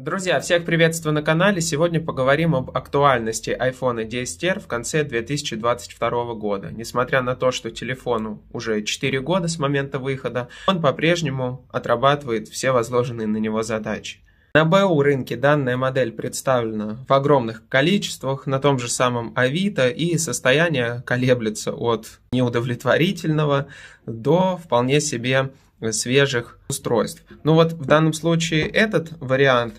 Друзья, всех приветствую на канале. Сегодня поговорим об актуальности iPhone 10R в конце 2022 года. Несмотря на то, что телефону уже 4 года с момента выхода, он по-прежнему отрабатывает все возложенные на него задачи. На БУ рынке данная модель представлена в огромных количествах, на том же самом Авито, и состояние колеблется от неудовлетворительного до вполне себе свежих устройств. Ну вот в данном случае этот вариант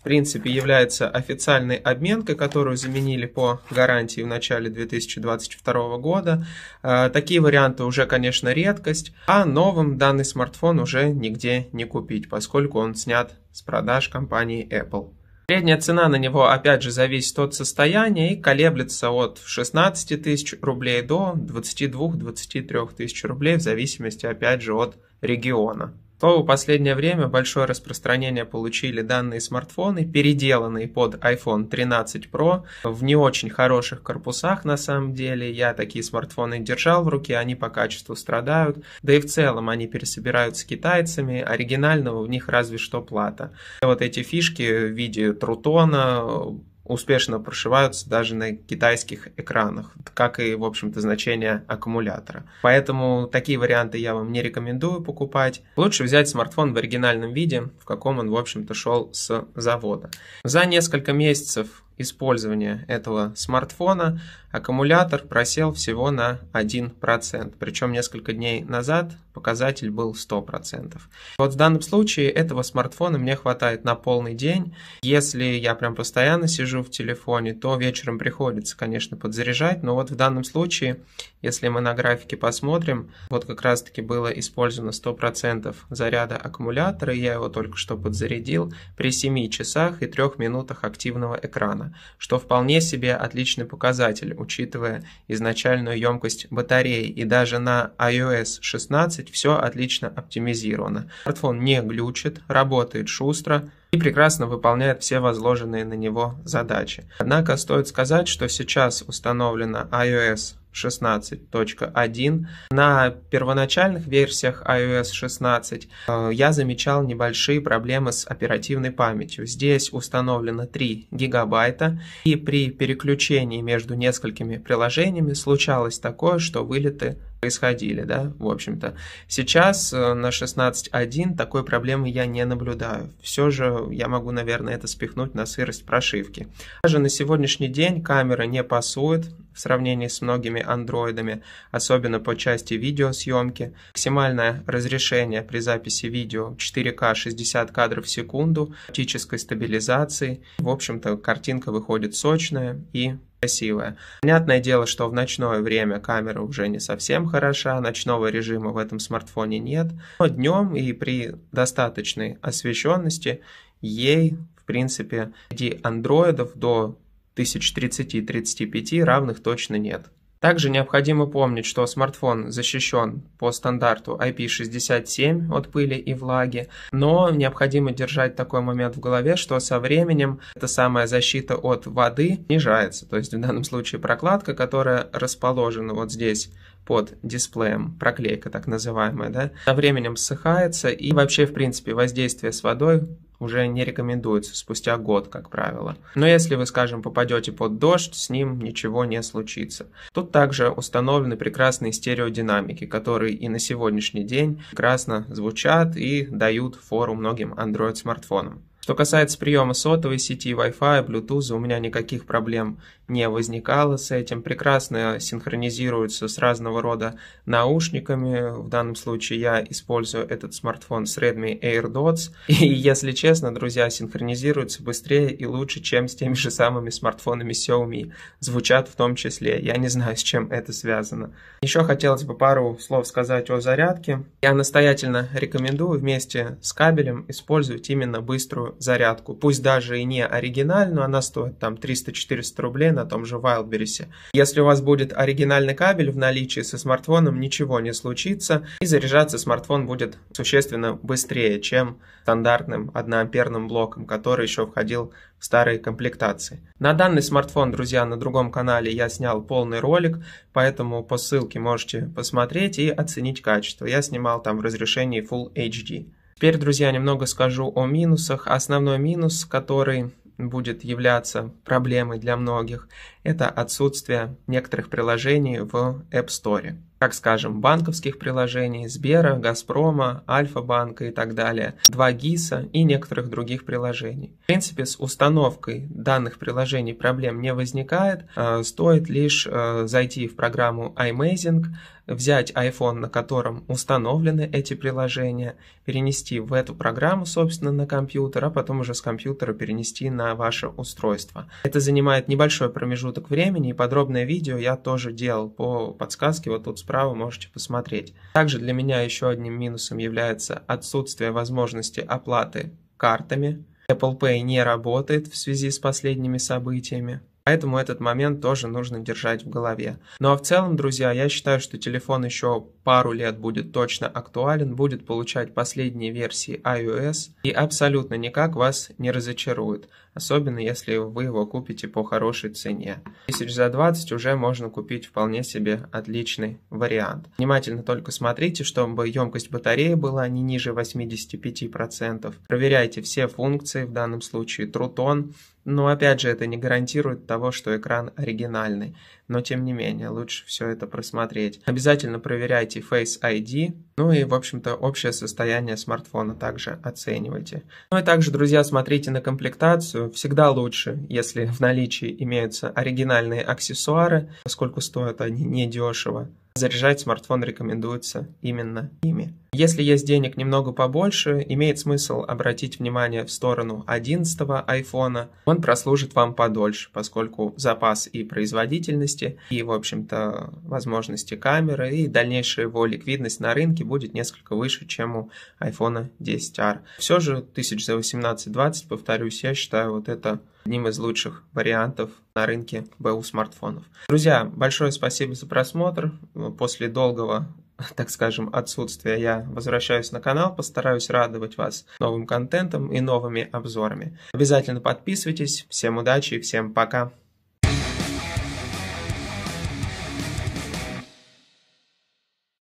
в принципе, является официальной обменкой, которую заменили по гарантии в начале 2022 года. Э, такие варианты уже, конечно, редкость, а новым данный смартфон уже нигде не купить, поскольку он снят с продаж компании Apple. Средняя цена на него, опять же, зависит от состояния и колеблется от 16 тысяч рублей до 22-23 тысяч рублей, в зависимости, опять же, от региона то в последнее время большое распространение получили данные смартфоны, переделанные под iPhone 13 Pro, в не очень хороших корпусах на самом деле. Я такие смартфоны держал в руке, они по качеству страдают. Да и в целом они пересобираются с китайцами, оригинального в них разве что плата. Вот эти фишки в виде трутона, успешно прошиваются даже на китайских экранах, как и, в общем-то, значение аккумулятора. Поэтому такие варианты я вам не рекомендую покупать. Лучше взять смартфон в оригинальном виде, в каком он, в общем-то, шел с завода. За несколько месяцев использования этого смартфона аккумулятор просел всего на 1%. Причем несколько дней назад показатель был 100%. Вот в данном случае этого смартфона мне хватает на полный день. Если я прям постоянно сижу в телефоне, то вечером приходится, конечно, подзаряжать. Но вот в данном случае, если мы на графике посмотрим, вот как раз-таки было использовано 100% заряда аккумулятора, я его только что подзарядил при 7 часах и 3 минутах активного экрана что вполне себе отличный показатель, учитывая изначальную емкость батареи, и даже на iOS 16 все отлично оптимизировано. Смартфон не глючит, работает шустро, и прекрасно выполняет все возложенные на него задачи. Однако стоит сказать, что сейчас установлена iOS 16.1. На первоначальных версиях iOS 16 э, я замечал небольшие проблемы с оперативной памятью. Здесь установлено 3 гигабайта, и при переключении между несколькими приложениями случалось такое, что вылеты происходили, да, в общем-то. Сейчас э, на 16.1 такой проблемы я не наблюдаю. Все же я могу, наверное, это спихнуть на сырость прошивки. Даже на сегодняшний день камера не пасует, в сравнении с многими андроидами, особенно по части видеосъемки. Максимальное разрешение при записи видео 4К 60 кадров в секунду, оптической стабилизации. В общем-то, картинка выходит сочная и красивая. Понятное дело, что в ночное время камера уже не совсем хороша, ночного режима в этом смартфоне нет, но днем и при достаточной освещенности ей, в принципе, среди андроидов до тысяч 30-35 равных точно нет. Также необходимо помнить, что смартфон защищен по стандарту IP67 от пыли и влаги, но необходимо держать такой момент в голове, что со временем эта самая защита от воды снижается. То есть в данном случае прокладка, которая расположена вот здесь под дисплеем, проклейка так называемая, да, со временем ссыхается, и вообще, в принципе, воздействие с водой уже не рекомендуется спустя год, как правило. Но если вы, скажем, попадете под дождь, с ним ничего не случится. Тут также установлены прекрасные стереодинамики, которые и на сегодняшний день прекрасно звучат и дают фору многим Android-смартфонам. Что касается приема сотовой сети, Wi-Fi, Bluetooth, у меня никаких проблем не возникало с этим. Прекрасно синхронизируется с разного рода наушниками. В данном случае я использую этот смартфон с Redmi AirDots. И если честно, друзья, синхронизируется быстрее и лучше, чем с теми же самыми смартфонами Xiaomi. Звучат в том числе. Я не знаю, с чем это связано. Еще хотелось бы пару слов сказать о зарядке. Я настоятельно рекомендую вместе с кабелем использовать именно быструю зарядку, пусть даже и не оригинальную, она стоит там 300-400 рублей на том же Wildberries. Если у вас будет оригинальный кабель в наличии со смартфоном, ничего не случится, и заряжаться смартфон будет существенно быстрее, чем стандартным 1-амперным блоком, который еще входил в старые комплектации. На данный смартфон, друзья, на другом канале я снял полный ролик, поэтому по ссылке можете посмотреть и оценить качество. Я снимал там в разрешении Full HD. Теперь, друзья, немного скажу о минусах. Основной минус, который будет являться проблемой для многих, это отсутствие некоторых приложений в App Store как, скажем, банковских приложений, Сбера, Газпрома, Альфа-банка и так далее, 2 ГИСа и некоторых других приложений. В принципе, с установкой данных приложений проблем не возникает, э, стоит лишь э, зайти в программу iMazing, взять iPhone, на котором установлены эти приложения, перенести в эту программу, собственно, на компьютер, а потом уже с компьютера перенести на ваше устройство. Это занимает небольшой промежуток времени, и подробное видео я тоже делал по подсказке вот тут с справа можете посмотреть. Также для меня еще одним минусом является отсутствие возможности оплаты картами. Apple Pay не работает в связи с последними событиями. Поэтому этот момент тоже нужно держать в голове. Ну а в целом, друзья, я считаю, что телефон еще пару лет будет точно актуален, будет получать последние версии iOS и абсолютно никак вас не разочарует, особенно если вы его купите по хорошей цене. Тысяч за 20 уже можно купить вполне себе отличный вариант. Внимательно только смотрите, чтобы емкость батареи была не ниже 85%. Проверяйте все функции, в данном случае Трутон но опять же, это не гарантирует того, что экран оригинальный. Но тем не менее, лучше все это просмотреть. Обязательно проверяйте Face ID. Ну и, в общем-то, общее состояние смартфона также оценивайте. Ну и также, друзья, смотрите на комплектацию. Всегда лучше, если в наличии имеются оригинальные аксессуары, поскольку стоят они недешево. Заряжать смартфон рекомендуется именно ими. Если есть денег немного побольше, имеет смысл обратить внимание в сторону 11 iPhone. Он прослужит вам подольше, поскольку запас и производительности, и, в общем-то, возможности камеры, и дальнейшая его ликвидность на рынке будет несколько выше, чем у iPhone 10R. Все же тысяч за 18-20, повторюсь, я считаю вот это одним из лучших вариантов на рынке БУ смартфонов. Друзья, большое спасибо за просмотр. После долгого так скажем, отсутствия, я возвращаюсь на канал, постараюсь радовать вас новым контентом и новыми обзорами. Обязательно подписывайтесь. Всем удачи и всем пока!